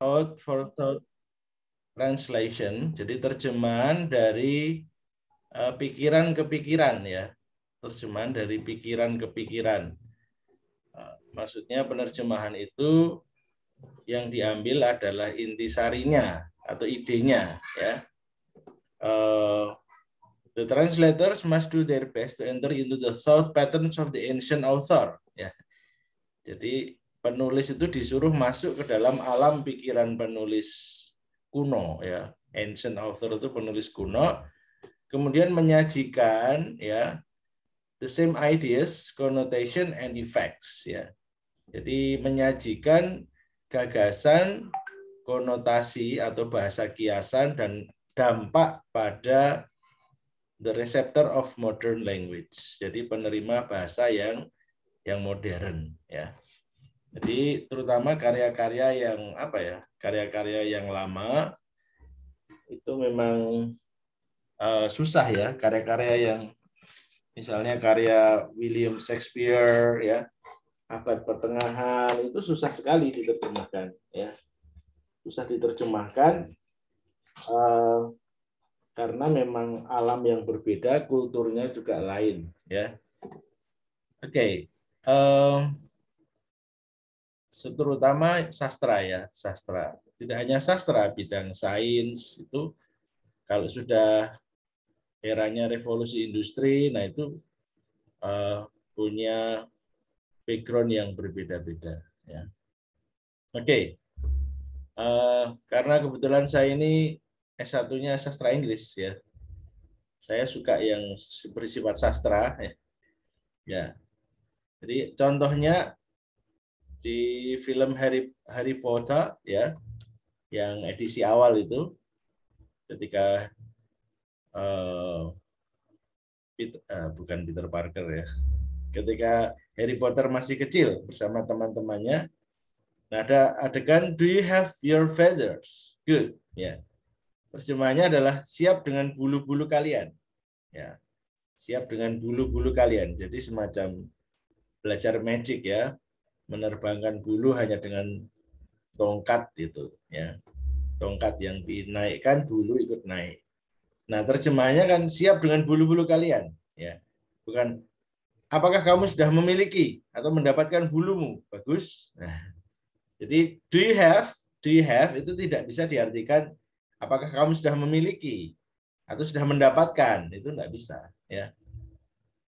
thought for thought translation. Jadi terjemahan dari uh, pikiran ke pikiran ya. Terjemahan dari pikiran ke pikiran. Uh, maksudnya penerjemahan itu yang diambil adalah intisarinya atau idenya ya. Uh, the translators must do their best to enter into the thought patterns of the ancient author ya. Jadi penulis itu disuruh masuk ke dalam alam pikiran penulis kuno ya ancient author itu penulis kuno kemudian menyajikan ya the same ideas connotation and effects ya jadi menyajikan gagasan konotasi atau bahasa kiasan dan dampak pada the receptor of modern language jadi penerima bahasa yang yang modern ya jadi terutama karya-karya yang apa ya, karya-karya yang lama itu memang uh, susah ya, karya-karya yang misalnya karya William Shakespeare ya, abad pertengahan itu susah sekali diterjemahkan ya, susah diterjemahkan uh, karena memang alam yang berbeda, kulturnya juga lain ya. Oke. Okay. Uh, eh, terutama sastra ya, sastra. Tidak hanya sastra, bidang sains itu kalau sudah eranya revolusi industri, nah itu uh, punya background yang berbeda-beda. Ya. Oke, okay. uh, eh, karena kebetulan saya ini S1-nya sastra Inggris ya. Saya suka yang bersifat sastra. Ya. ya. Jadi contohnya di film Harry Harry Potter ya yang edisi awal itu ketika uh, Peter, uh, bukan Peter Parker ya ketika Harry Potter masih kecil bersama teman-temannya nah ada adegan do you have your feathers good ya yeah. terjemahnya adalah siap dengan bulu-bulu kalian ya yeah. siap dengan bulu-bulu kalian jadi semacam belajar magic ya menerbangkan bulu hanya dengan tongkat itu ya tongkat yang dinaikkan bulu ikut naik nah terjemahannya kan siap dengan bulu-bulu kalian ya bukan apakah kamu sudah memiliki atau mendapatkan bulumu bagus nah, jadi do you have do you have itu tidak bisa diartikan apakah kamu sudah memiliki atau sudah mendapatkan itu tidak bisa ya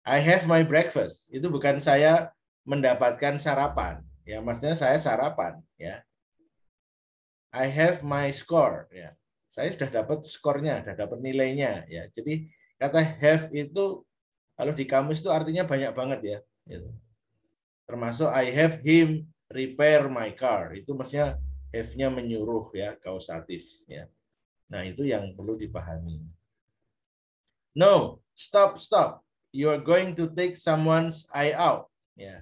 I have my breakfast itu bukan saya mendapatkan sarapan. Ya, maksudnya saya sarapan, ya. I have my score, ya. Saya sudah dapat skornya, sudah dapat nilainya, ya. Jadi kata have itu kalau di kamus itu artinya banyak banget ya. Gitu. Termasuk I have him repair my car. Itu maksudnya have-nya menyuruh ya, kausatif ya. Nah, itu yang perlu dipahami. No, stop, stop. You are going to take someone's eye out ya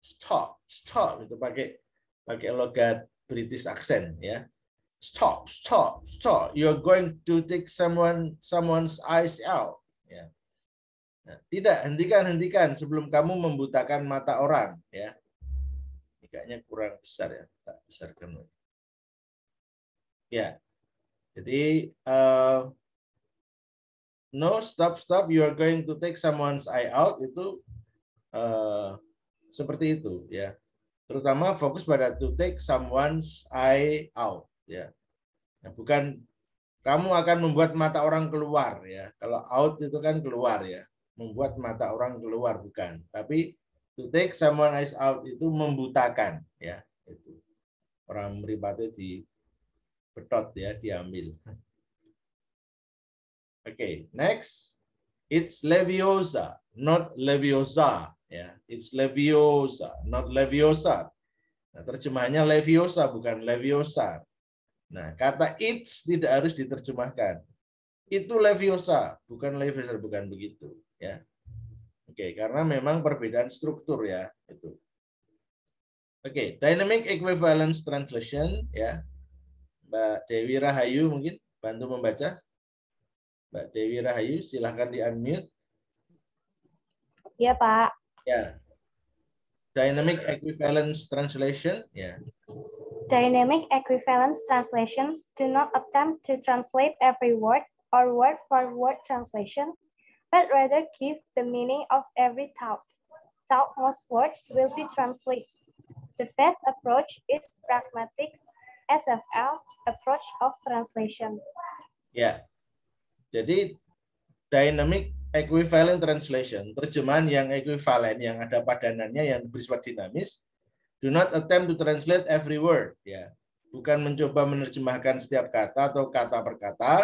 stop stop itu pakai pakai logat British accent ya stop stop stop you're going to take someone someone's eyes out ya nah, tidak hentikan hentikan sebelum kamu membutakan mata orang ya ini kayaknya kurang besar ya tak besar kamu ya jadi uh, no stop stop you are going to take someone's eye out itu Eh, seperti itu ya terutama fokus pada to take someone's eye out ya nah, bukan kamu akan membuat mata orang keluar ya kalau out itu kan keluar ya membuat mata orang keluar bukan tapi to take someone's eyes out itu membutakan ya itu orang meribatnya di betot ya diambil oke okay, next it's leviosa not leviosa Ya, it's leviosa, not leviosa. Nah, terjemahannya leviosa bukan leviosa. Nah, kata it's tidak harus diterjemahkan. Itu leviosa, bukan leviosa, bukan begitu, ya. Oke, karena memang perbedaan struktur ya, itu. Oke, dynamic equivalence translation ya. Mbak Dewi Rahayu mungkin bantu membaca. Mbak Dewi Rahayu, silahkan di unmute. Iya Pak. Yeah. Dynamic equivalence translation. Yeah. Dynamic equivalence translations do not attempt to translate every word or word for word translation, but rather give the meaning of every thought. Thought most words will be translated. The best approach is pragmatics SFL approach of translation. Yeah. Jadi dynamic equivalent translation, terjemahan yang ekuivalen yang ada padanannya yang bersifat dinamis. Do not attempt to translate every word, ya. Bukan mencoba menerjemahkan setiap kata atau kata per kata,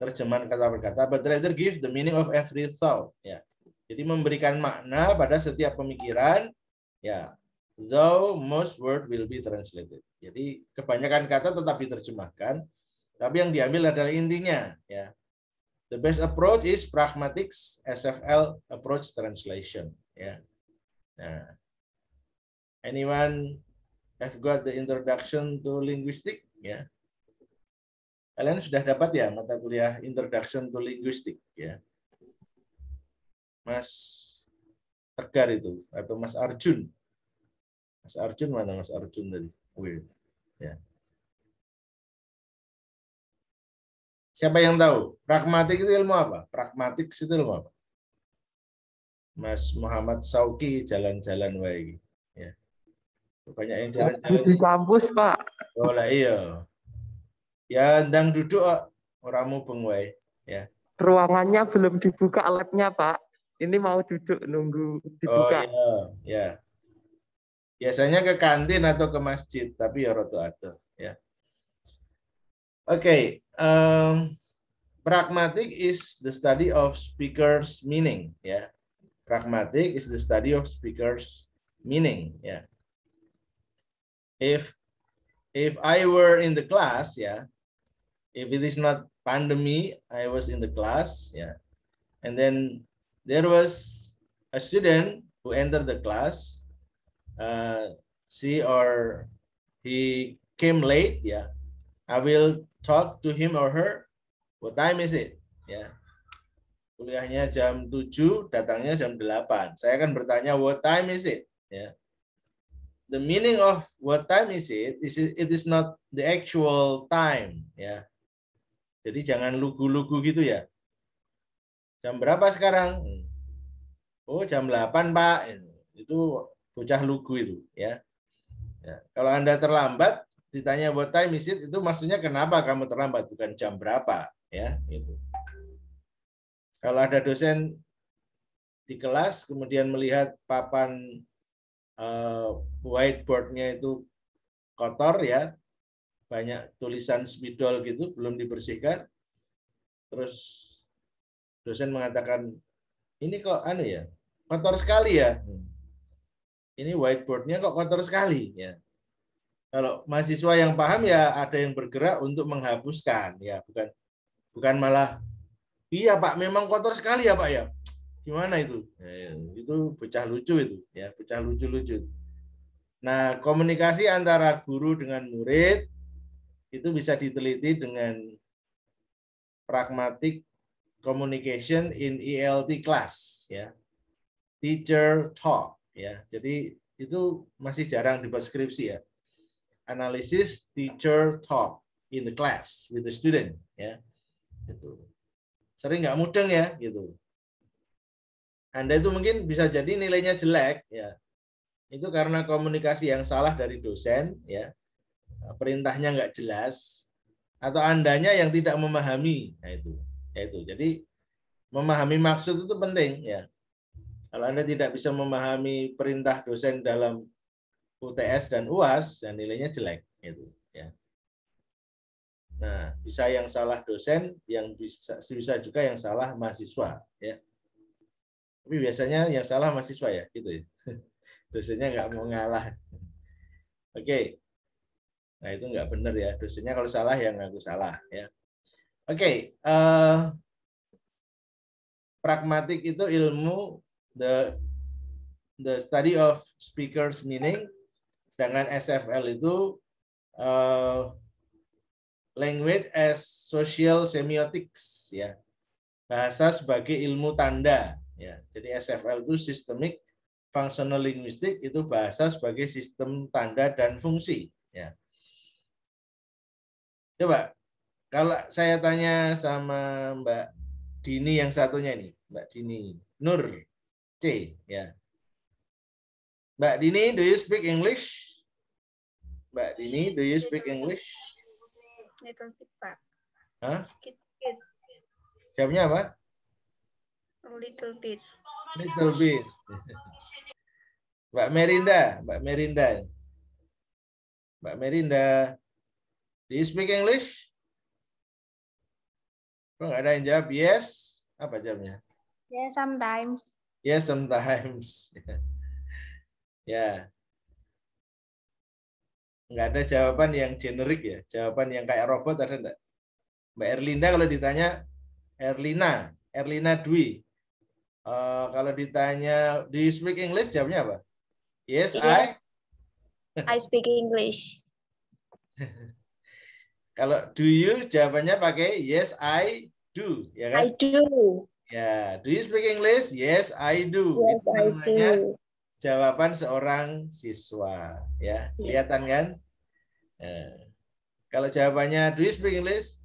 terjemahan kata per kata, but rather give the meaning of every thought, ya. Jadi memberikan makna pada setiap pemikiran, ya. Though most word will be translated. Jadi kebanyakan kata tetap diterjemahkan, tapi yang diambil adalah intinya, ya The best approach is pragmatics SFL approach translation. Yeah. Nah, anyone have got the introduction to linguistic? Ya. Kalian sudah dapat ya mata kuliah introduction to linguistic ya. Mas Tegar itu atau Mas Arjun. Mas Arjun mana Mas Arjun tadi? Wih. Ya. Siapa yang tahu? Pragmatik itu ilmu apa? Pragmatik itu ilmu apa? Mas Muhammad Sauki jalan-jalan baik. ya. Banyak yang jalan-jalan di kampus, Pak. Oh lah iya. Ya ndang duduk orang mubeng wae ya. Ruangannya belum dibuka labnya, Pak. Ini mau duduk nunggu dibuka. Oh iya, ya. Biasanya ke kantin atau ke masjid, tapi ya roto atau. Okay, um, pragmatic is the study of speaker's meaning. Yeah, pragmatic is the study of speaker's meaning. Yeah. If if I were in the class, yeah, if it is not pandemic, I was in the class, yeah, and then there was a student who entered the class. Uh, she or he came late, yeah. I will talk to him or her. What time is it? Ya. Kuliahnya jam 7, datangnya jam 8. Saya akan bertanya what time is it? Ya. The meaning of what time is it is it is not the actual time, ya. Jadi jangan lugu-lugu gitu ya. Jam berapa sekarang? Oh, jam 8, Pak. Itu bocah lugu itu, ya. ya. Kalau Anda terlambat, ditanya buat time is it itu maksudnya kenapa kamu terlambat bukan jam berapa ya itu Kalau ada dosen di kelas kemudian melihat papan uh, whiteboardnya itu kotor ya banyak tulisan spidol gitu belum dibersihkan terus dosen mengatakan ini kok anu ya kotor sekali ya hmm. ini whiteboardnya kok kotor sekali ya kalau mahasiswa yang paham ya ada yang bergerak untuk menghapuskan ya, bukan bukan malah iya Pak memang kotor sekali ya Pak ya. Gimana itu? Ya, ya. itu bocah lucu itu ya, bocah lucu-lucu. Nah, komunikasi antara guru dengan murid itu bisa diteliti dengan pragmatik communication in ELT class ya. Teacher talk ya. Jadi itu masih jarang di deskripsi ya analysis, teacher talk in the class with the student. Ya, gitu. Sering nggak mudeng ya, gitu. Anda itu mungkin bisa jadi nilainya jelek, ya. Itu karena komunikasi yang salah dari dosen, ya. Perintahnya nggak jelas, atau andanya yang tidak memahami, nah itu, ya itu. Jadi memahami maksud itu penting, ya. Kalau Anda tidak bisa memahami perintah dosen dalam UTS dan UAS dan nilainya jelek gitu ya. Nah, bisa yang salah dosen, yang bisa bisa juga yang salah mahasiswa ya. Tapi biasanya yang salah mahasiswa ya, gitu ya. Dosennya nggak mau ngalah. Oke. Nah, itu nggak benar ya. Dosennya kalau salah ya ngaku salah ya. Oke, uh, pragmatik itu ilmu the the study of speakers meaning Sedangkan SFL itu uh, language as social semiotics ya. Bahasa sebagai ilmu tanda ya. Jadi SFL itu systemic functional linguistic itu bahasa sebagai sistem tanda dan fungsi ya. Coba kalau saya tanya sama Mbak Dini yang satunya ini, Mbak Dini Nur C ya. Mbak Dini, do you speak English? Mbak Dini, do you speak English? Little bit, Pak. Hah? sikit. Jawabnya apa? A little bit. Little bit. Mbak Merinda, Mbak Merinda. Mbak Merinda. Do you speak English? Kok nggak ada yang jawab yes? Apa jawabnya? Yes, sometimes. Yes, sometimes. ya. Yeah. Nggak ada jawaban yang generik ya, jawaban yang kayak robot ada enggak? Mbak Erlinda kalau ditanya Erlina, Erlina Dwi. Uh, kalau ditanya do you speak English jawabnya apa? Yes, iya. I I speak English. kalau do you jawabannya pakai yes I do, ya kan? I do. Ya, yeah. do you speak English? Yes, I do. Yes, Itu I do jawaban seorang siswa. Ya, iya. kelihatan kan? Eh, kalau jawabannya do you speak English?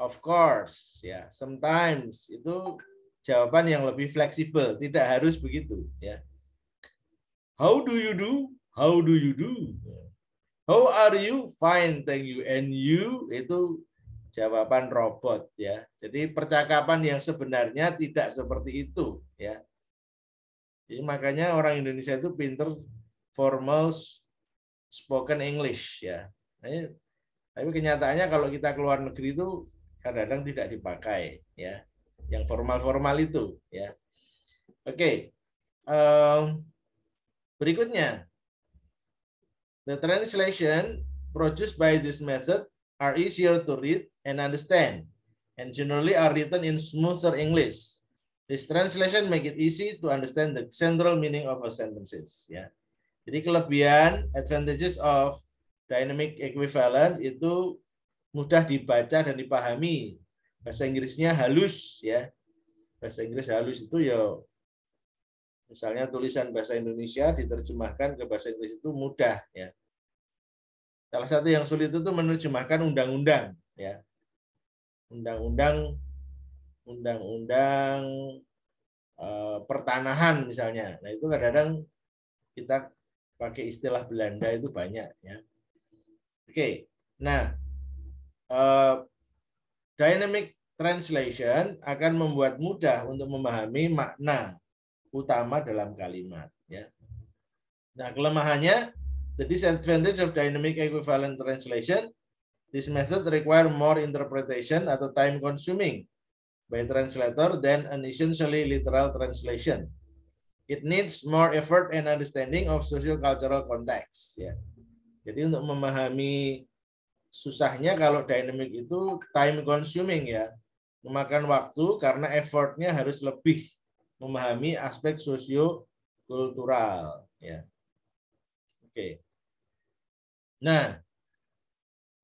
Of course, ya. Sometimes itu jawaban yang lebih fleksibel, tidak harus begitu, ya. How do you do? How do you do? How are you? Fine, thank you. And you itu jawaban robot ya. Jadi percakapan yang sebenarnya tidak seperti itu ya. Jadi makanya orang Indonesia itu pinter formal spoken English ya. Tapi kenyataannya kalau kita keluar negeri itu kadang-kadang tidak dipakai ya. Yang formal-formal itu ya. Oke. okay. Ehm, berikutnya. The translation produced by this method are easier to read and understand and generally are written in smoother English This translation make it easy to understand the central meaning of a sentences. Ya. Jadi kelebihan advantages of dynamic equivalent itu mudah dibaca dan dipahami. Bahasa Inggrisnya halus ya. Bahasa Inggris halus itu ya misalnya tulisan bahasa Indonesia diterjemahkan ke bahasa Inggris itu mudah ya. Salah satu yang sulit itu menerjemahkan undang-undang ya. Undang-undang undang-undang eh, pertanahan misalnya. Nah itu kadang-kadang kita pakai istilah Belanda itu banyak ya. Oke, nah eh, dynamic translation akan membuat mudah untuk memahami makna utama dalam kalimat ya. Nah, kelemahannya the disadvantage of dynamic equivalent translation this method require more interpretation atau time consuming by translator than an essentially literal translation. It needs more effort and understanding of social cultural context. Ya. Jadi untuk memahami susahnya kalau dynamic itu time consuming ya, memakan waktu karena effortnya harus lebih memahami aspek sosio kultural. Ya. Oke. Nah,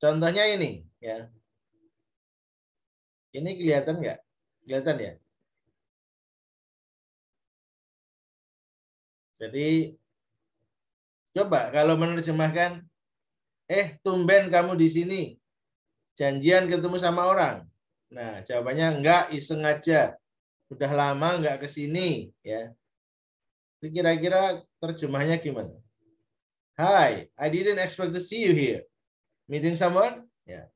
contohnya ini ya. Ini kelihatan nggak? Kelihatan ya? Jadi coba kalau menerjemahkan eh tumben kamu di sini janjian ketemu sama orang. Nah, jawabannya enggak iseng aja. Udah lama enggak ke sini ya. Kira-kira terjemahnya gimana? Hi, I didn't expect to see you here. Meeting someone? Ya. Yeah.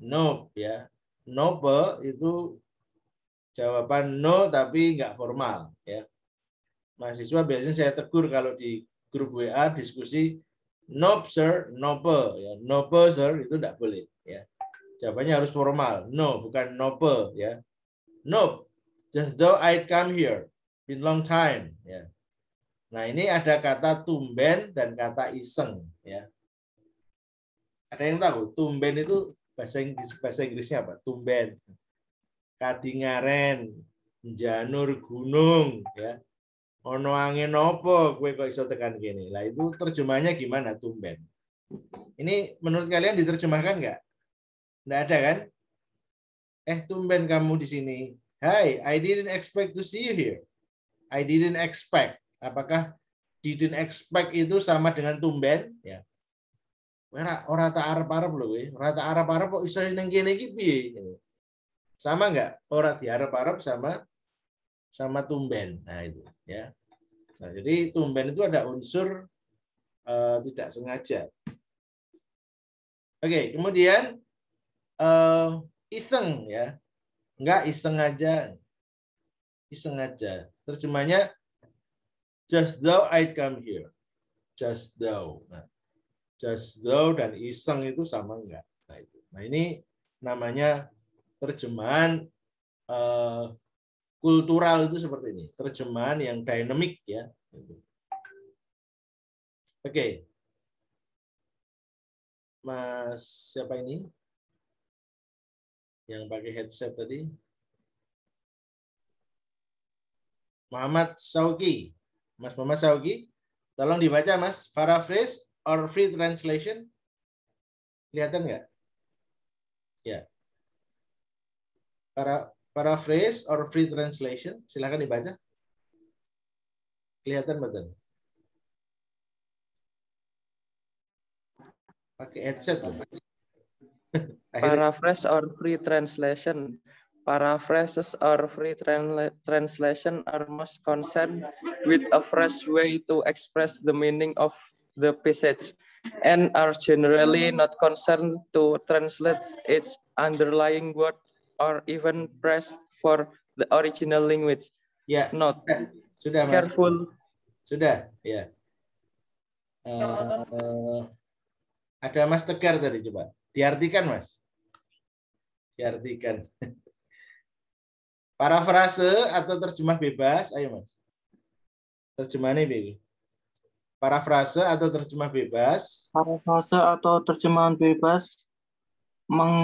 Nope ya. Nope itu jawaban no tapi nggak formal ya mahasiswa biasanya saya tegur kalau di grup WA diskusi no sir no nope ya no nope sir itu tidak boleh ya jawabannya harus formal no bukan no nope ya no just though I come here been long time ya nah ini ada kata tumben dan kata iseng ya ada yang tahu tumben itu bahasa Inggris bahasa Inggrisnya apa tumben Kadingaren, Janur Gunung, ya. Ono angin opo, gue kok iso tekan gini. Lah itu terjemahnya gimana tumben? Ini menurut kalian diterjemahkan nggak? Nggak ada kan? Eh tumben kamu di sini. Hai, I didn't expect to see you here. I didn't expect. Apakah didn't expect itu sama dengan tumben? Ya. Ora ora tak arep-arep lho kowe. Ora tak arep kok iso ning kene iki sama nggak? Oh, Ora diharap-harap sama sama tumben. Nah itu ya. Nah, jadi tumben itu ada unsur uh, tidak sengaja. Oke, kemudian uh, iseng ya. Enggak iseng aja. Iseng aja. Terjemahnya just though I come here. Just though Nah, just though dan iseng itu sama enggak? Nah, itu. nah ini namanya terjemahan uh, kultural itu seperti ini, terjemahan yang dinamik ya. Oke. Okay. Mas siapa ini? Yang pakai headset tadi? Muhammad Saugi. Mas Muhammad Saugi, tolong dibaca Mas, paraphrase or free translation. Kelihatan nggak? Ya para paraphrase or free translation. Silahkan dibaca. Kelihatan betul. Pakai headset. Paraphrase or free translation. Paraphrases or free transla translation are most concerned with a fresh way to express the meaning of the passage and are generally not concerned to translate its underlying word or even press for the original language. Ya. Yeah. Not. Eh, sudah, Mas. Careful. Sudah, ya. Uh, ada Mas Tegar tadi coba. Diartikan, Mas. Diartikan. Parafrase atau terjemah bebas? Ayo, Mas. Terjemahannya begini. Parafrase atau terjemah bebas? Parafrase atau terjemahan bebas meng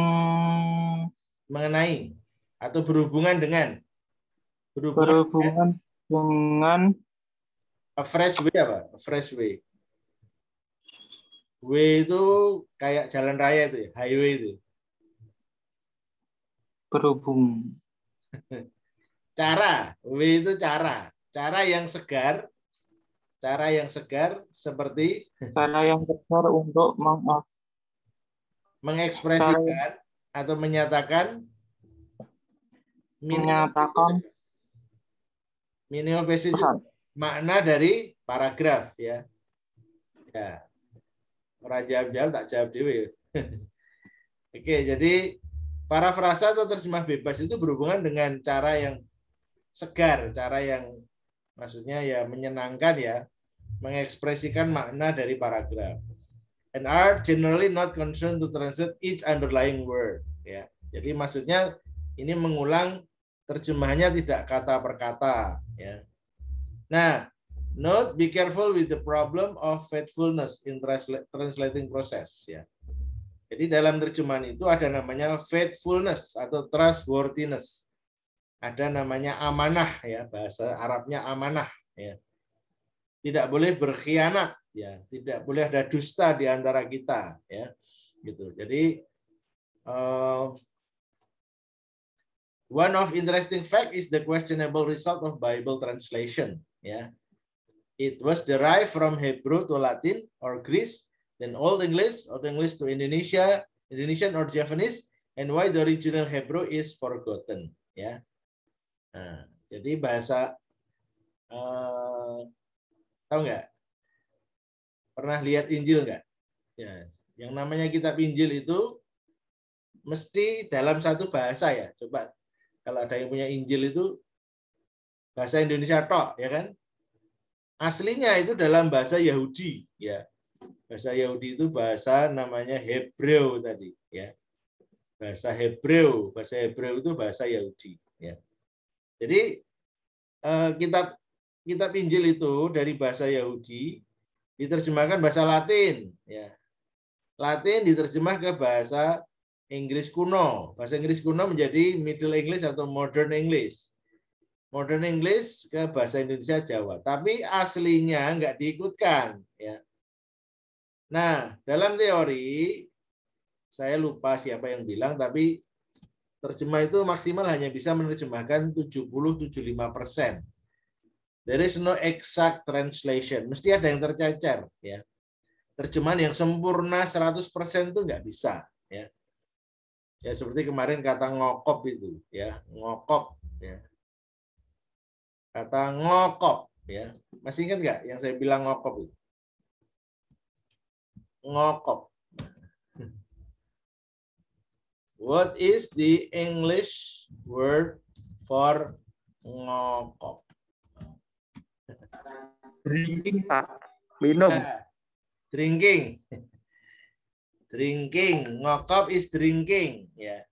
mengenai atau berhubungan dengan berhubungan, berhubungan dengan a fresh way apa? A fresh way. Way itu kayak jalan raya itu, ya, highway itu. Ya. Berhubung. Cara, way itu cara. Cara yang segar, cara yang segar seperti cara yang segar untuk mengekspresikan atau menyatakan menyatakan minimum makna dari paragraf ya. Ya. Orang jawab-jawab tak jawab dewi. Oke, jadi para frasa atau terjemah bebas itu berhubungan dengan cara yang segar, cara yang maksudnya ya menyenangkan ya, mengekspresikan makna dari paragraf and are generally not concerned to translate each underlying word. Ya, jadi maksudnya ini mengulang terjemahnya tidak kata per kata. Ya. Nah, note be careful with the problem of faithfulness in translating process. Ya. Jadi dalam terjemahan itu ada namanya faithfulness atau trustworthiness. Ada namanya amanah ya bahasa Arabnya amanah ya. Tidak boleh berkhianat ya tidak boleh ada dusta di antara kita ya gitu jadi uh, one of interesting fact is the questionable result of Bible translation ya it was derived from Hebrew to Latin or Greece then Old English Old English to Indonesia Indonesian or Japanese and why the original Hebrew is forgotten ya nah, jadi bahasa uh, tahu nggak Pernah lihat Injil nggak? Ya, yang namanya kitab Injil itu mesti dalam satu bahasa ya. Coba kalau ada yang punya Injil itu bahasa Indonesia tok, ya kan? Aslinya itu dalam bahasa Yahudi, ya. Bahasa Yahudi itu bahasa namanya Hebreo tadi, ya. Bahasa Hebreo, bahasa Hebreo itu bahasa Yahudi, ya. Jadi eh, kitab kitab Injil itu dari bahasa Yahudi diterjemahkan bahasa Latin ya. Latin diterjemah ke bahasa Inggris kuno. Bahasa Inggris kuno menjadi Middle English atau Modern English. Modern English ke bahasa Indonesia Jawa. Tapi aslinya nggak diikutkan. Ya. Nah, dalam teori, saya lupa siapa yang bilang, tapi terjemah itu maksimal hanya bisa menerjemahkan 70-75 persen There is no exact translation. Mesti ada yang tercecer. Ya. Terjemahan yang sempurna 100% itu nggak bisa. Ya. ya seperti kemarin kata ngokop itu. ya Ngokop. Ya. Kata ngokop. ya Masih ingat nggak yang saya bilang ngokop itu? Ngokop. What is the English word for ngokop? Drinking, Pak. Minum. Nah, drinking. Drinking. Ngokop is drinking. ya.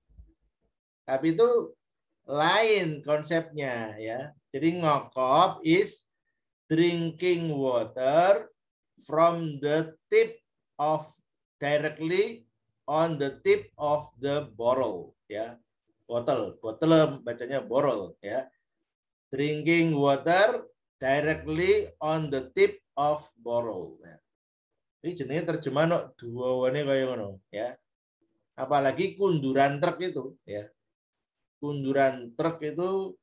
Tapi itu lain konsepnya. ya. Jadi ngokop is drinking water from the tip of directly on the tip of the bottle ya bottle bottle bacanya bottle ya drinking water directly on the tip of borrow. Ini jenis terjemahan kok kayak kaya ngono ya. Apalagi kunduran truk itu ya. Kunduran truk itu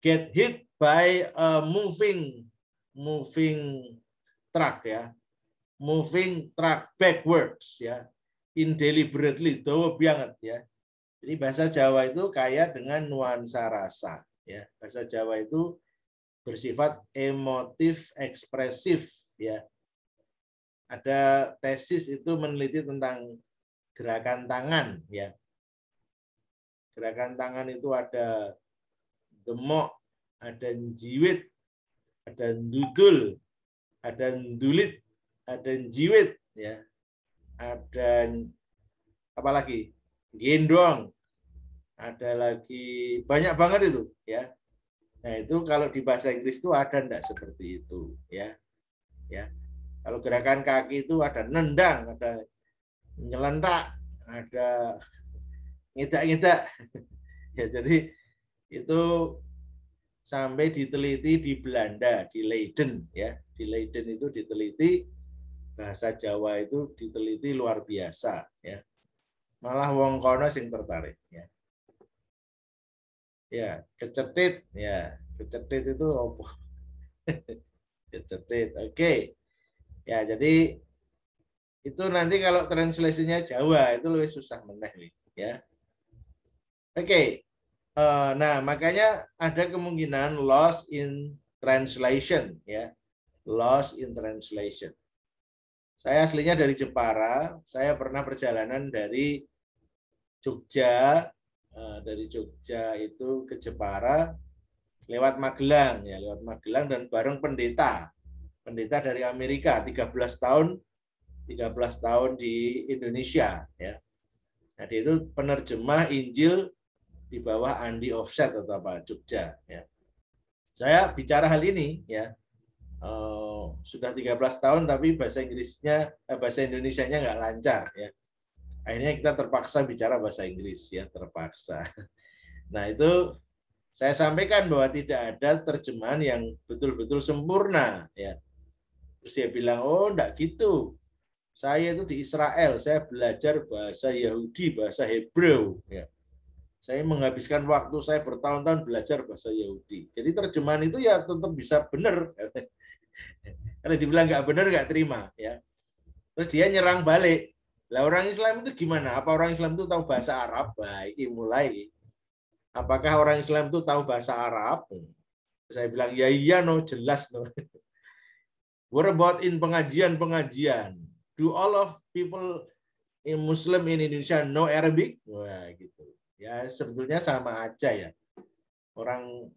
get hit by a moving moving truck ya. Moving truck backwards ya. Indeliberately dawa banget ya. Jadi bahasa Jawa itu kaya dengan nuansa rasa ya. Bahasa Jawa itu bersifat emotif ekspresif ya. Ada tesis itu meneliti tentang gerakan tangan ya. Gerakan tangan itu ada demok, ada jiwit, ada dudul, ada dulit, ada jiwit ya. Ada apalagi gendong, ada lagi banyak banget itu ya Nah, itu kalau di bahasa Inggris itu ada enggak seperti itu, ya. Ya. Kalau gerakan kaki itu ada nendang, ada nyelentak, ada ngidak-ngidak. Ya, jadi itu sampai diteliti di Belanda, di Leiden ya. Di Leiden itu diteliti bahasa Jawa itu diteliti luar biasa ya. Malah wong kono sing tertarik ya ya kecetit ya kecetit itu opo kecetit oke okay. ya jadi itu nanti kalau translasinya Jawa itu lebih susah meneh ya oke okay. uh, eh, nah makanya ada kemungkinan loss in translation ya loss in translation saya aslinya dari Jepara saya pernah perjalanan dari Jogja Eh, dari Jogja itu ke Jepara lewat Magelang ya lewat Magelang dan bareng pendeta pendeta dari Amerika 13 tahun 13 tahun di Indonesia ya Jadi nah, itu penerjemah Injil di bawah Andi Offset atau apa Jogja ya saya bicara hal ini ya eh, sudah sudah 13 tahun tapi bahasa Inggrisnya eh, bahasa Indonesia-nya nggak lancar ya akhirnya kita terpaksa bicara bahasa Inggris ya terpaksa. Nah itu saya sampaikan bahwa tidak ada terjemahan yang betul-betul sempurna ya. Terus dia bilang oh enggak gitu. Saya itu di Israel, saya belajar bahasa Yahudi, bahasa Hebrew ya. Saya menghabiskan waktu saya bertahun-tahun belajar bahasa Yahudi. Jadi terjemahan itu ya tetap bisa benar. Karena dibilang nggak benar nggak terima ya. Terus dia nyerang balik lah orang Islam itu gimana? Apa orang Islam itu tahu bahasa Arab? Baik, ya mulai. Apakah orang Islam itu tahu bahasa Arab? Saya bilang, ya iya no, jelas no. What about in pengajian-pengajian? Do all of people in Muslim in Indonesia know Arabic? Wah, gitu. Ya sebetulnya sama aja ya. Orang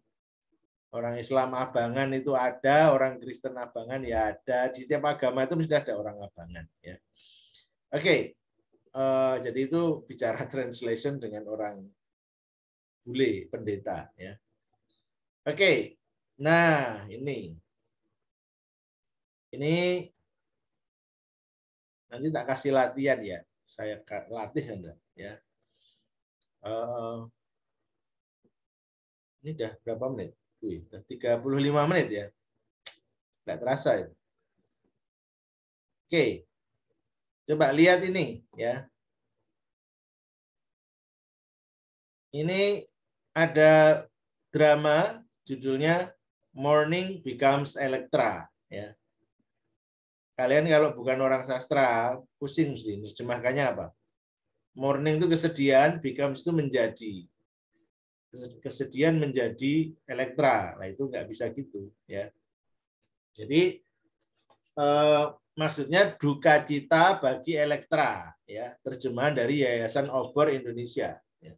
orang Islam abangan itu ada, orang Kristen abangan ya ada. Di setiap agama itu mesti ada orang abangan ya. Oke, okay. uh, eh, jadi itu bicara translation dengan orang bule pendeta ya. Oke, okay. nah ini, ini nanti tak kasih latihan ya, saya latih anda ya. Uh, ini udah berapa menit? Wih, udah 35 menit ya. Tidak terasa ya. Oke, okay. Coba lihat ini ya. Ini ada drama judulnya Morning Becomes Electra ya. Kalian kalau bukan orang sastra pusing mesti terjemahkannya apa? Morning itu kesedihan, becomes itu menjadi. Kesedihan menjadi Electra. Nah, itu nggak bisa gitu ya. Jadi eh, maksudnya duka cita bagi Elektra ya terjemahan dari Yayasan Obor Indonesia ya.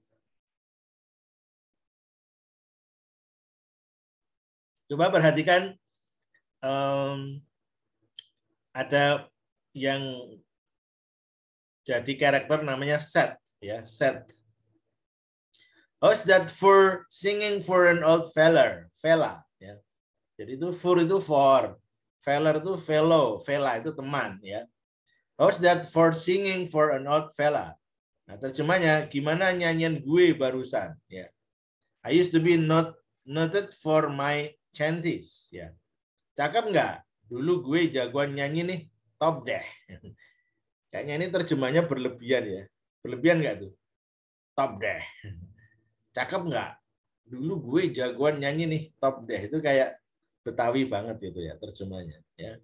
coba perhatikan um, ada yang jadi karakter namanya Seth ya Seth how's that for singing for an old feller, fella ya jadi itu for itu for Feller itu fellow, fella itu teman ya. How's that for singing for an old fella? Nah, terjemahnya gimana nyanyian gue barusan ya. I used to be not noted for my chanties ya. Cakep nggak? Dulu gue jagoan nyanyi nih, top deh. Kayaknya ini terjemahnya berlebihan ya. Berlebihan nggak tuh? Top deh. Cakap nggak? Dulu gue jagoan nyanyi nih, top deh. Itu kayak Betawi banget gitu ya terjemahnya ya.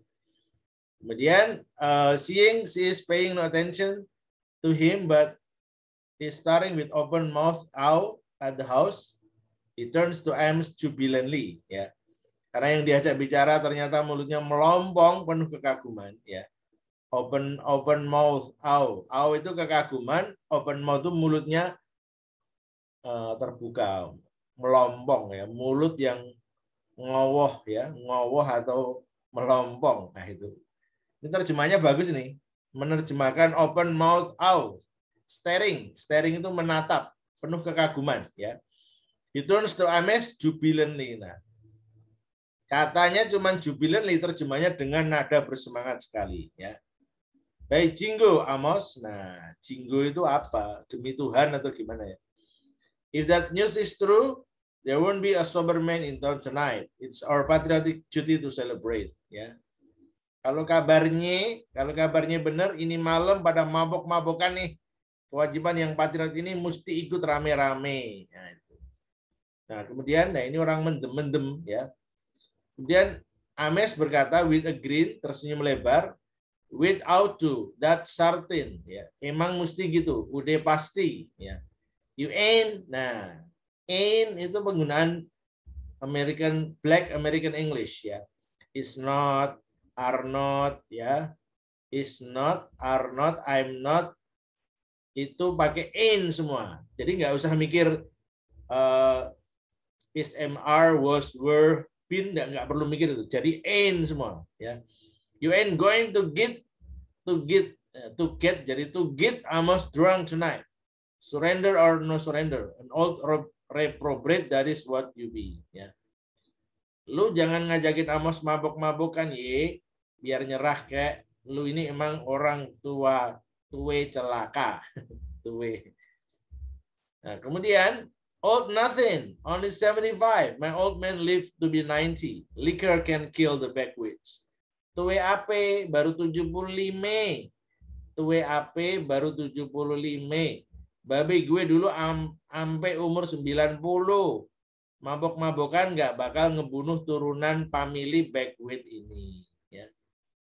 Kemudian uh, seeing she is paying no attention to him but is staring with open mouth out at the house. He turns to Ames jubilantly ya. Karena yang diajak bicara ternyata mulutnya melompong penuh kekaguman ya. Open open mouth out. Out itu kekaguman, open mouth itu mulutnya uh, terbuka, melompong ya, mulut yang ngowoh ya, iya. ngowoh atau melompong. Nah itu. Ini terjemahnya bagus nih. Menerjemahkan open mouth out. Staring. Staring itu menatap. Penuh kekaguman. ya. itu turns to amaze jubilantly. Nah, katanya cuma jubilantly terjemahnya dengan nada bersemangat sekali. ya. Baik, jingo Amos. Nah, jingo itu apa? Demi Tuhan atau gimana ya? If that news is true, There won't be a sober man in town tonight. It's our patriotic duty to celebrate. Ya. Kalau kabarnya, kalau kabarnya benar, ini malam pada mabok-mabokan nih. Kewajiban yang patriot ini mesti ikut rame-rame. Ya, nah, kemudian, nah ini orang mendem-mendem ya. Kemudian Ames berkata, with a grin, tersenyum lebar, without to, that certain. Ya. Emang mesti gitu, udah pasti. Ya. You ain't, nah in itu penggunaan American Black American English ya. Is not, are not ya. Is not, are not, I'm not itu pakai in semua. Jadi nggak usah mikir uh, is MR was were been nggak perlu mikir itu. Jadi in semua ya. You ain't going to get to get eh, to get jadi to get almost drunk tonight. Surrender or no surrender. An old reprobate that is what you be ya lu jangan ngajakin Amos mabok-mabokan ye biar nyerah kayak lu ini emang orang tua tua celaka tue nah, kemudian old nothing only 75 my old man live to be 90 liquor can kill the backwoods Tua ape baru 75 Tua ape baru 75 Babi gue dulu am, ampe umur 90 mabok-mabokan nggak bakal ngebunuh turunan family backweight ini. Ya.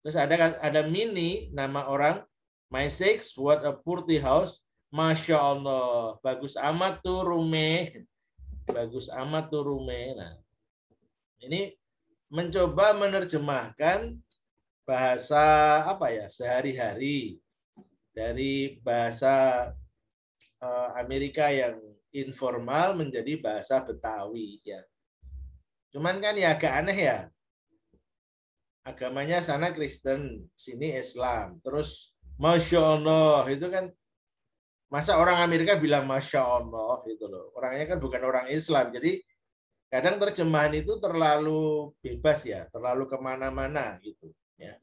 Terus ada ada mini nama orang my six what a purty house. Masya Allah, bagus amat tuh rume. Bagus amat tuh rume. Nah, ini mencoba menerjemahkan bahasa apa ya sehari-hari dari bahasa Eh, Amerika yang informal menjadi bahasa Betawi ya. Cuman kan ya agak aneh ya. Agamanya sana Kristen, sini Islam. Terus Masya Allah itu kan masa orang Amerika bilang Masya Allah gitu loh. Orangnya kan bukan orang Islam. Jadi kadang terjemahan itu terlalu bebas ya, terlalu kemana-mana gitu ya.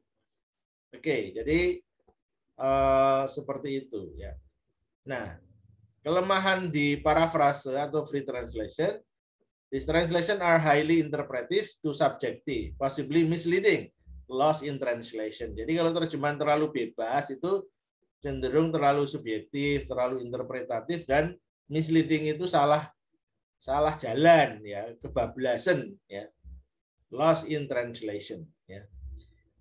Oke, jadi uh, seperti itu ya. Nah, Kelemahan di parafrase atau free translation, this translation are highly interpretive to subjective, possibly misleading, lost in translation. Jadi kalau terjemahan terlalu bebas itu cenderung terlalu subjektif, terlalu interpretatif dan misleading itu salah salah jalan ya, kebablasan ya. Lost in translation.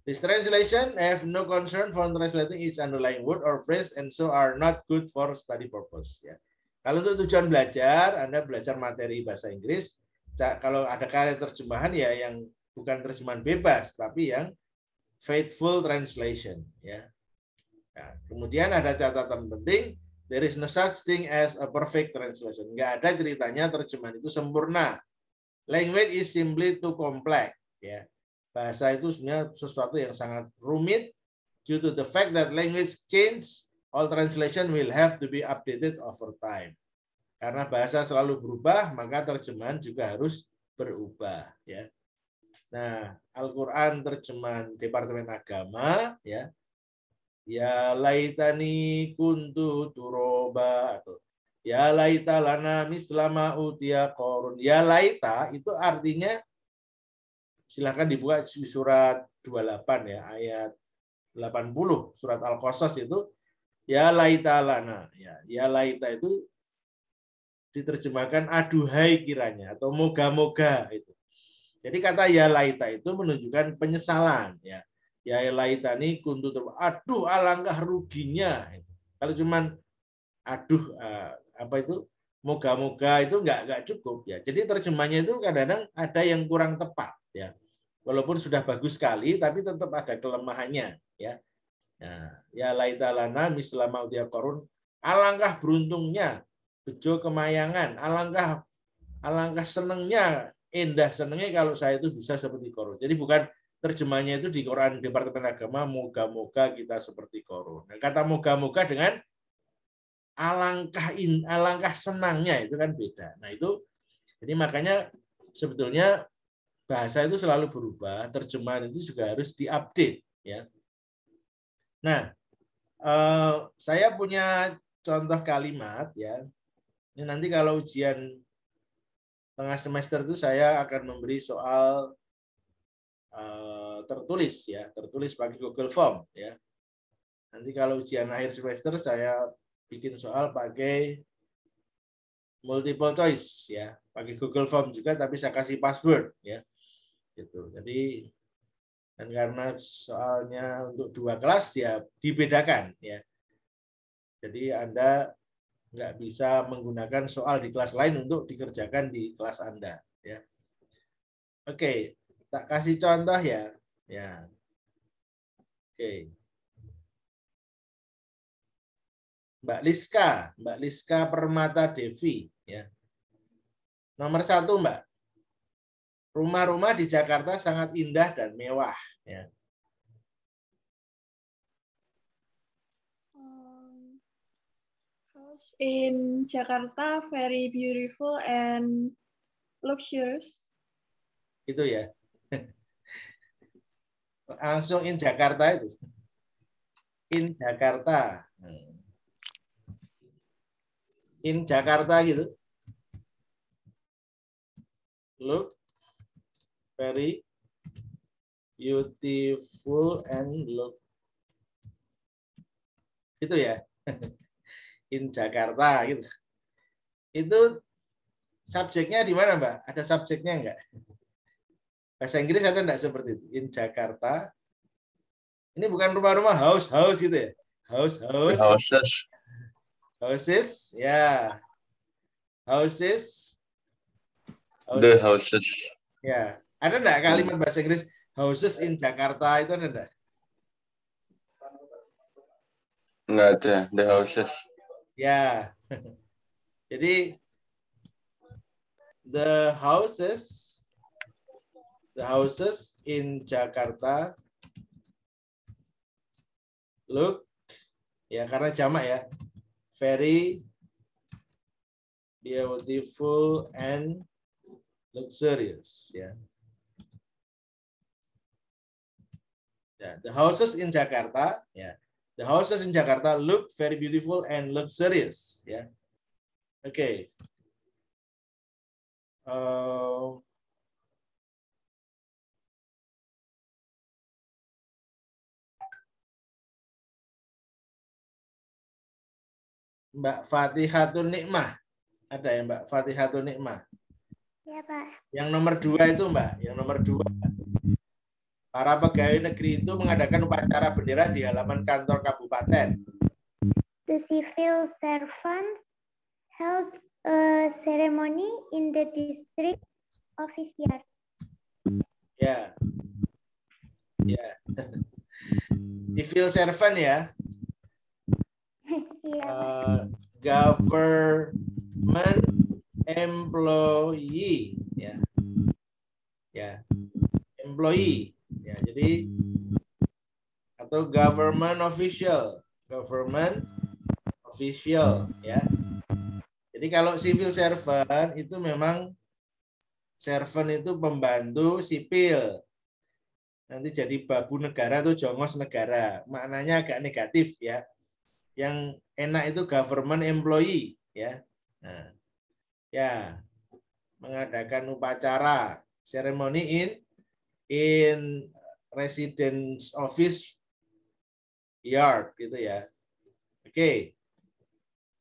This translation have no concern for translating each underlying word or phrase and so are not good for study purpose. Ya. Kalau untuk tujuan belajar, Anda belajar materi bahasa Inggris. Kalau ada karya terjemahan ya yang bukan terjemahan bebas, tapi yang faithful translation. Ya. ya. kemudian ada catatan penting, there is no such thing as a perfect translation. Nggak ada ceritanya terjemahan itu sempurna. Language is simply too complex. Ya bahasa itu sebenarnya sesuatu yang sangat rumit due to the fact that language change all translation will have to be updated over time karena bahasa selalu berubah maka terjemahan juga harus berubah ya nah Al-Qur'an terjemahan Departemen Agama ya ya laitani kuntu turoba atau ya laita lana mislama utia korun ya laita itu artinya silahkan dibuka di surat 28 ya ayat 80 surat Al-Qasas itu ya laita lana ya ya laita itu diterjemahkan aduhai kiranya atau moga-moga itu. Jadi kata ya laita itu menunjukkan penyesalan ya. Ya laita ini kuntu aduh alangkah ruginya itu. Kalau cuman aduh eh, apa itu moga-moga itu nggak nggak cukup ya. Jadi terjemahnya itu kadang-kadang ada yang kurang tepat ya walaupun sudah bagus sekali tapi tetap ada kelemahannya ya nah, ya laitalana mislama utia korun alangkah beruntungnya bejo kemayangan alangkah alangkah senengnya indah senengnya kalau saya itu bisa seperti korun jadi bukan terjemahnya itu di Quran Departemen Agama moga-moga kita seperti korun nah, kata moga-moga dengan alangkah in, alangkah senangnya itu kan beda nah itu jadi makanya sebetulnya bahasa itu selalu berubah, terjemahan itu juga harus diupdate. Ya. Nah, eh, saya punya contoh kalimat ya. Ini nanti kalau ujian tengah semester itu saya akan memberi soal eh, tertulis ya, tertulis pakai Google Form ya. Nanti kalau ujian akhir semester saya bikin soal pakai multiple choice ya pakai Google Form juga tapi saya kasih password ya gitu jadi dan karena soalnya untuk dua kelas ya dibedakan ya jadi anda nggak bisa menggunakan soal di kelas lain untuk dikerjakan di kelas anda ya oke tak kasih contoh ya ya oke Mbak Liska, Mbak Liska Permata Devi, ya. Nomor satu, Mbak. Rumah-rumah di Jakarta sangat indah dan mewah. Ya. Um, in Jakarta very beautiful and luxurious. Itu ya. Langsung in Jakarta itu. In Jakarta. In Jakarta gitu. Look very beautiful and look. Itu ya. In Jakarta gitu. Itu subjeknya di mana, Mbak? Ada subjeknya enggak? Bahasa Inggris ada enggak seperti itu? In Jakarta. Ini bukan rumah-rumah house house gitu ya. House house. Houses. Houses, ya. Yeah. Houses. houses. The houses. Ya. Yeah. Ada enggak kalimat bahasa Inggris houses in Jakarta itu ada enggak? Enggak ada, the houses. Ya. Jadi the houses the houses in Jakarta look ya karena jamak ya very beautiful and luxurious ya. Yeah. Yeah, the houses in Jakarta, yeah, the houses in Jakarta look very beautiful and luxurious. Yeah. Okay. Uh, ehm, Mbak Fatihatul Nikmah. Ada ya Mbak Fatihatul Nikmah? Iya Pak. Yang nomor dua itu Mbak, yang nomor dua. Mbak para pegawai negeri itu mengadakan upacara bendera di halaman kantor kabupaten. The civil servants held a ceremony in the district office yard. Ya. Ya. Civil servant ya. yeah. Iya. uh, government employee ya. Ya. Employee Ya, jadi atau government official, government official ya. Jadi kalau civil servant itu memang servant itu pembantu sipil. Nanti jadi babu negara tuh jongos negara. Maknanya agak negatif ya. Yang enak itu government employee ya. Nah, ya mengadakan upacara ceremony in in residence office yard gitu ya. Oke. Okay.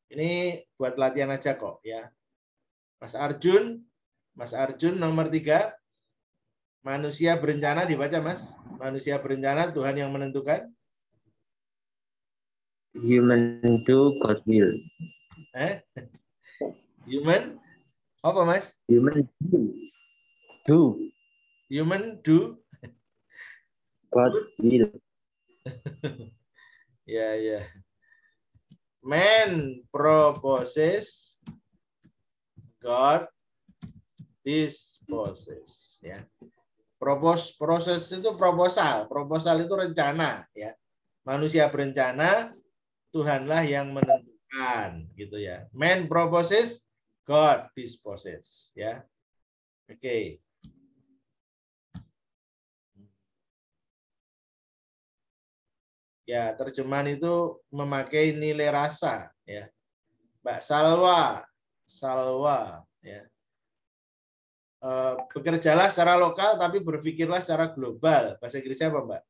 Ini buat latihan aja kok ya. Mas Arjun, Mas Arjun nomor tiga. Manusia berencana dibaca Mas. Manusia berencana Tuhan yang menentukan. Human do God will. Eh? Human apa Mas? Human do. Do. Human do buat deal? ya, ya. Man proposes, God disposes. Ya. Propos, proses itu proposal. Proposal itu rencana. ya Manusia berencana, Tuhanlah yang menentukan. gitu ya. Man proposes, God disposes. Ya. Oke. Okay. Ya, terjemahan itu memakai nilai rasa, ya. Mbak Salwa, Salwa, ya. E, bekerjalah secara lokal tapi berpikirlah secara global. Bahasa Inggrisnya apa, Mbak?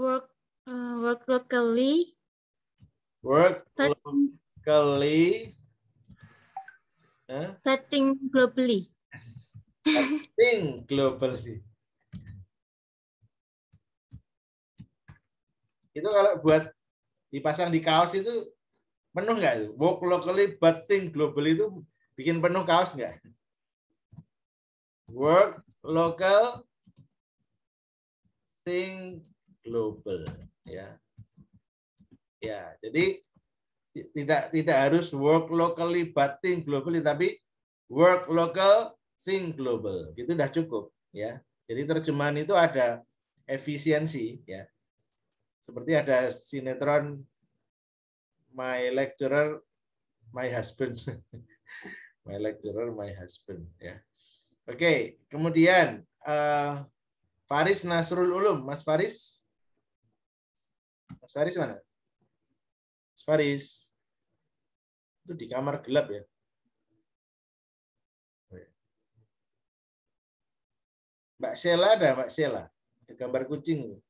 Work uh, work locally. Work locally. Huh? Setting globally. Setting globally. itu kalau buat dipasang di kaos itu penuh nggak Work locally but think globally itu bikin penuh kaos nggak? Work local, think global, ya. Ya, jadi tidak tidak harus work locally but think globally, tapi work local, think global. Itu sudah cukup, ya. Jadi terjemahan itu ada efisiensi, ya. Seperti ada sinetron My Lecturer, My Husband. my Lecturer, My Husband. Ya. Oke, okay. kemudian uh, Faris Nasrul Ulum. Mas Faris? Mas Faris mana? Mas Faris. Itu di kamar gelap ya. Oh, ya. Mbak Sela ada Mbak Sela. Ada gambar kucing.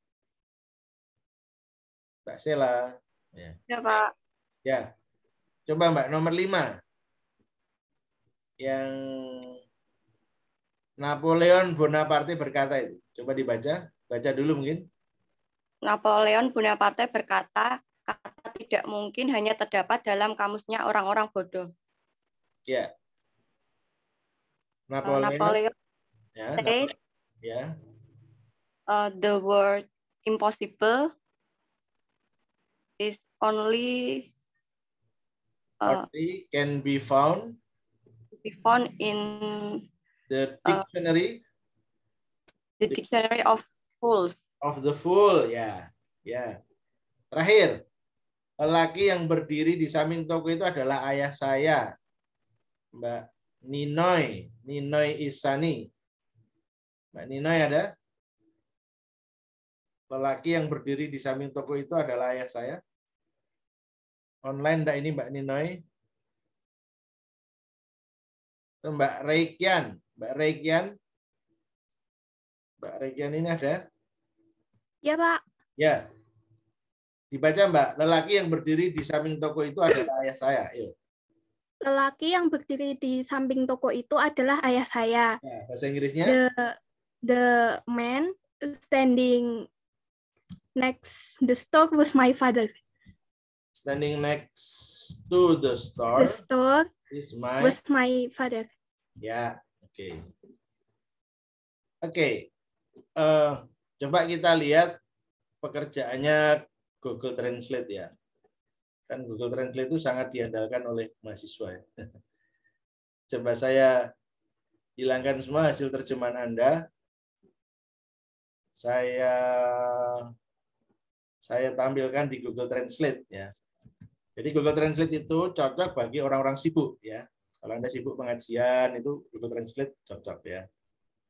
Mbak Sela. Ya. ya, Pak. Ya. Coba Mbak nomor 5. Yang Napoleon Bonaparte berkata itu. Coba dibaca, baca dulu mungkin. Napoleon Bonaparte berkata, kata tidak mungkin hanya terdapat dalam kamusnya orang-orang bodoh. Ya. Nah, Napoleon, Napoleon ya, Napoleon. ya. Uh, the word impossible is only uh, only can be found be found in the uh, dictionary uh, the dictionary of fools of the fool ya yeah. ya yeah. terakhir lelaki yang berdiri di samping toko itu adalah ayah saya Mbak Ninoy Ninoy Isani Mbak Ninoy ada lelaki yang berdiri di samping toko itu adalah ayah saya? Online enggak ini Mbak Ninoi. Itu Mbak Reikian. Mbak Reikian. Mbak Reikian ini ada? Ya, Pak. Ya. Dibaca, Mbak. Lelaki yang berdiri di samping toko itu adalah ayah saya. Ayo. Iya. Lelaki yang berdiri di samping toko itu adalah ayah saya. Ya, bahasa Inggrisnya? The, the man standing Next, the stock was my father. Standing next to the store. The store is my was my father. Ya, yeah, oke. Okay. Oke. Okay. Uh, eh, coba kita lihat pekerjaannya Google Translate ya. Kan Google Translate itu sangat diandalkan oleh mahasiswa. Ya. coba saya hilangkan semua hasil terjemahan Anda. Saya saya tampilkan di Google Translate ya. Jadi Google Translate itu cocok bagi orang-orang sibuk ya. Kalau Anda sibuk pengajian itu Google Translate cocok ya.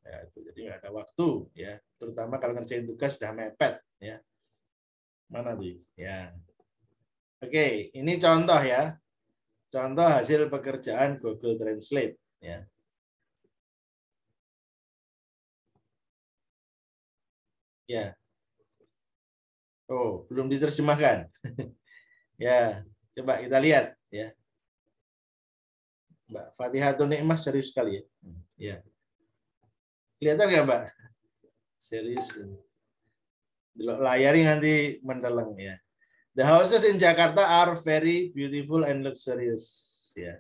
ya itu. Jadi nggak ada waktu ya. Terutama kalau ngerjain tugas sudah mepet ya. Mana tuh? Ya. Oke, ini contoh ya. Contoh hasil pekerjaan Google Translate ya. Ya, Oh, belum diterjemahkan. ya, coba kita lihat ya. Mbak Fatihatun Nikmah serius sekali ya. Ya. Kelihatan nggak Mbak? Serius. Delok layari nanti mendeleng ya. The houses in Jakarta are very beautiful and luxurious. Ya.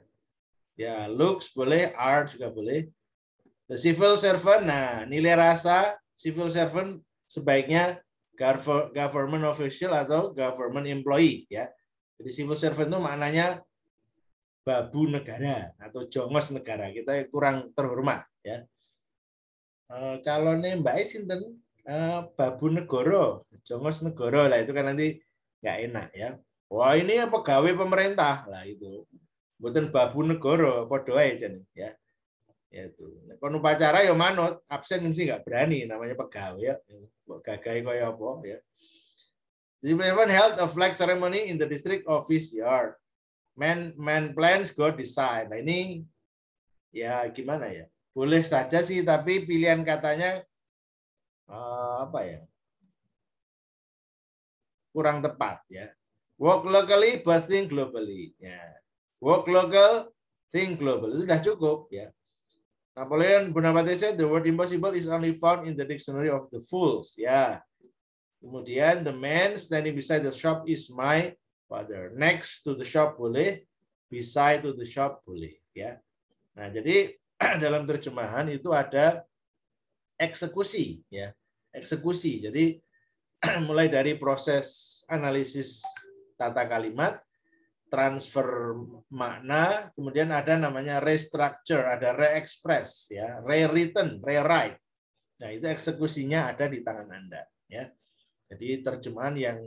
Ya, looks boleh, art juga boleh. The civil servant, nah nilai rasa civil servant sebaiknya government official atau government employee ya. Jadi civil servant itu maknanya babu negara atau jongos negara. Kita kurang terhormat ya. Eh, calonnya Mbak e, sinten eh, babu negoro, jongos negoro lah itu kan nanti nggak enak ya. Wah ini ya pegawai pemerintah lah itu. Bukan babu negoro, podoai jadi ya yaitu kon upacara ya manut absen mesti nggak berani namanya pegawai ya kok gagai kaya apa ya The event held a flag ceremony in the district office yard. Man, man plans go decide. Nah ini ya gimana ya? Boleh saja sih, tapi pilihan katanya uh, apa ya? Kurang tepat ya. Work locally, but think globally. Ya. Work local, think global. sudah cukup ya Napoleon Bonaparte said the word impossible is only found in the dictionary of the fools. Ya. Yeah. Kemudian the man standing beside the shop is my father. Next to the shop boleh, beside to the shop boleh. Ya. Yeah. Nah jadi dalam terjemahan itu ada eksekusi ya eksekusi jadi mulai dari proses analisis tata kalimat transfer makna, kemudian ada namanya restructure, ada re-express, ya, re-written, rewritten, rewrite. Nah, itu eksekusinya ada di tangan Anda, ya. Jadi terjemahan yang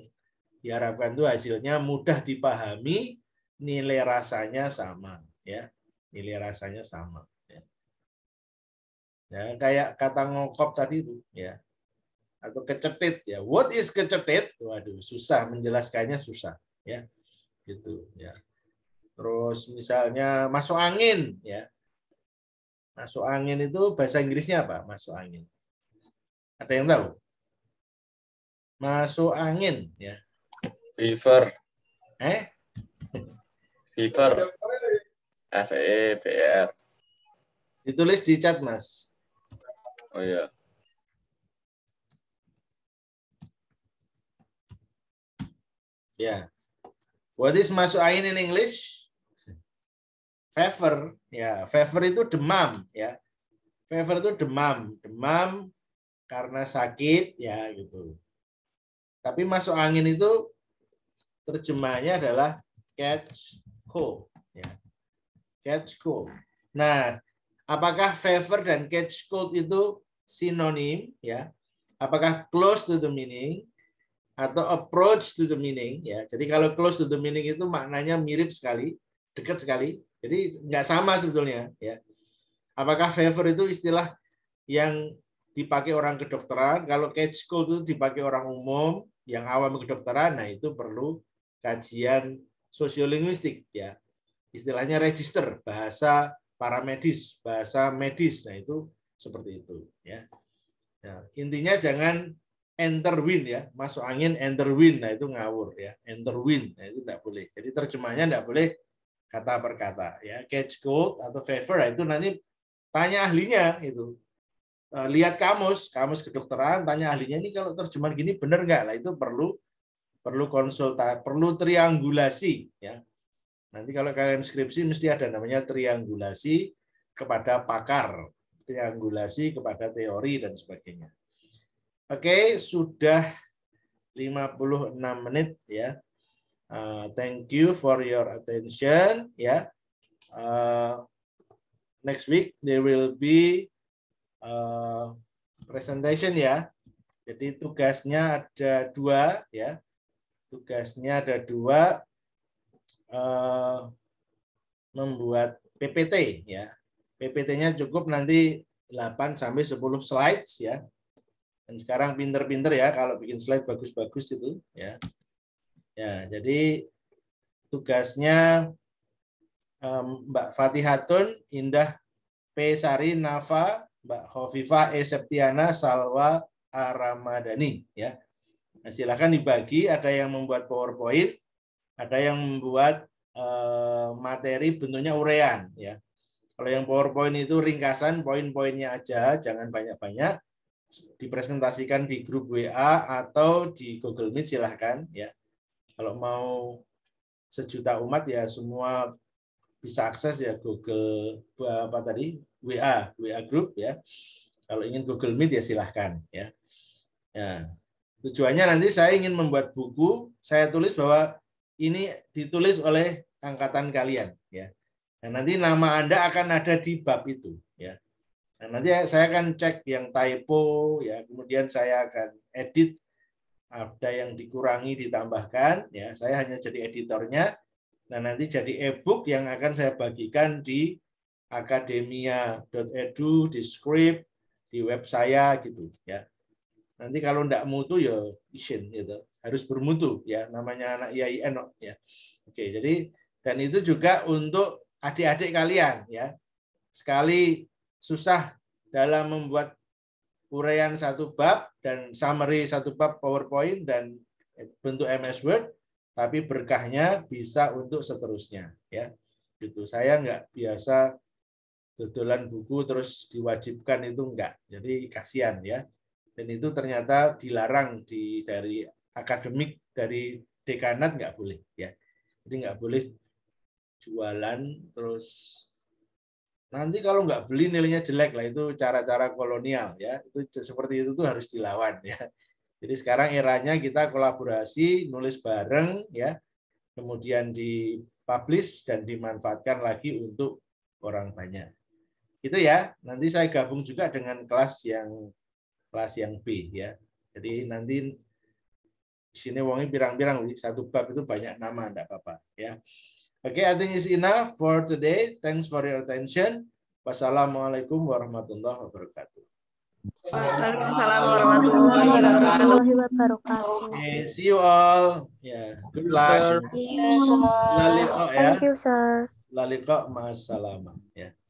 diharapkan itu hasilnya mudah dipahami, nilai rasanya sama, ya. Nilai rasanya sama, ya. ya kayak kata ngokop tadi itu, ya. Atau kecetit ya. What is kecetit? Waduh, susah menjelaskannya susah, ya gitu ya. Terus misalnya masuk angin ya. Masuk angin itu bahasa Inggrisnya apa? Masuk angin. Ada yang tahu? Masuk angin ya. Fever. Eh? Fever. F E V e R. Ditulis di chat, Mas. Oh iya. Ya. What is masuk angin in English? Fever, ya. Fever itu demam, ya. Fever itu demam, demam karena sakit, ya gitu. Tapi masuk angin itu terjemahnya adalah catch cold, ya. Catch cold. Nah, apakah fever dan catch cold itu sinonim, ya? Apakah close to the meaning? atau approach to the meaning ya. Jadi kalau close to the meaning itu maknanya mirip sekali, dekat sekali. Jadi nggak sama sebetulnya ya. Apakah favor itu istilah yang dipakai orang kedokteran, kalau catch cold itu dipakai orang umum yang awam kedokteran, nah itu perlu kajian sosiolinguistik ya. Istilahnya register bahasa para medis, bahasa medis. Nah itu seperti itu ya. Nah, intinya jangan enter wind ya, masuk angin enter wind, nah itu ngawur ya, enter wind, nah itu tidak boleh. Jadi terjemahnya tidak boleh kata per kata ya, catch cold atau fever, nah itu nanti tanya ahlinya itu. E, lihat kamus, kamus kedokteran, tanya ahlinya ini kalau terjemahan gini benar nggak? Lah itu perlu perlu konsultasi, perlu triangulasi ya. Nanti kalau kalian skripsi mesti ada namanya triangulasi kepada pakar, triangulasi kepada teori dan sebagainya. Oke, okay, sudah 56 menit ya. Uh, thank you for your attention ya. Yeah. Uh, next week there will be uh, presentation ya. Yeah. Jadi tugasnya ada dua ya. Tugasnya ada dua uh, membuat PPT ya. PPT-nya cukup nanti 8 sampai 10 slides ya dan sekarang pinter-pinter ya kalau bikin slide bagus-bagus itu ya. Ya, jadi tugasnya Mbak Fatihatun, Indah P. Sari, Nafa, Mbak Hovifa E. Septiana, Salwa Aramadani. Ya. Nah, silakan dibagi, ada yang membuat PowerPoint, ada yang membuat eh, materi bentuknya urean. Ya. Kalau yang PowerPoint itu ringkasan, poin-poinnya aja, jangan banyak-banyak dipresentasikan di grup WA atau di Google Meet silahkan ya. Kalau mau sejuta umat ya semua bisa akses ya Google apa tadi WA WA group ya. Kalau ingin Google Meet ya silahkan ya. ya. Tujuannya nanti saya ingin membuat buku, saya tulis bahwa ini ditulis oleh angkatan kalian ya. Dan nanti nama Anda akan ada di bab itu. Nah, nanti saya akan cek yang typo, ya kemudian saya akan edit ada yang dikurangi ditambahkan, ya saya hanya jadi editornya. Nah nanti jadi e-book yang akan saya bagikan di akademia.edu, di script, di web saya gitu, ya. Nanti kalau tidak mutu ya izin gitu, harus bermutu ya, namanya anak IAIN ya. Oke, jadi dan itu juga untuk adik-adik kalian ya. Sekali susah dalam membuat uraian satu bab dan summary satu bab PowerPoint dan bentuk MS Word, tapi berkahnya bisa untuk seterusnya, ya. Gitu. Saya nggak biasa dodolan buku terus diwajibkan itu enggak. Jadi kasihan ya. Dan itu ternyata dilarang di dari akademik dari dekanat nggak boleh ya. Jadi nggak boleh jualan terus Nanti kalau nggak beli nilainya jelek lah itu cara-cara kolonial ya. Itu seperti itu tuh harus dilawan ya. Jadi sekarang eranya kita kolaborasi, nulis bareng ya. Kemudian dipublish dan dimanfaatkan lagi untuk orang banyak. Itu ya. Nanti saya gabung juga dengan kelas yang kelas yang B ya. Jadi nanti di sini wongi pirang-pirang satu bab itu banyak nama enggak apa-apa ya. Okay, I think it's enough for today. Thanks for your attention. Wassalamualaikum warahmatullahi wabarakatuh. Waalaikumsalam warahmatullahi wabarakatuh. Okay, see you all. Yeah, good luck. Thank you, sir. ya. Thank you, sir. kok masalamah. Yeah.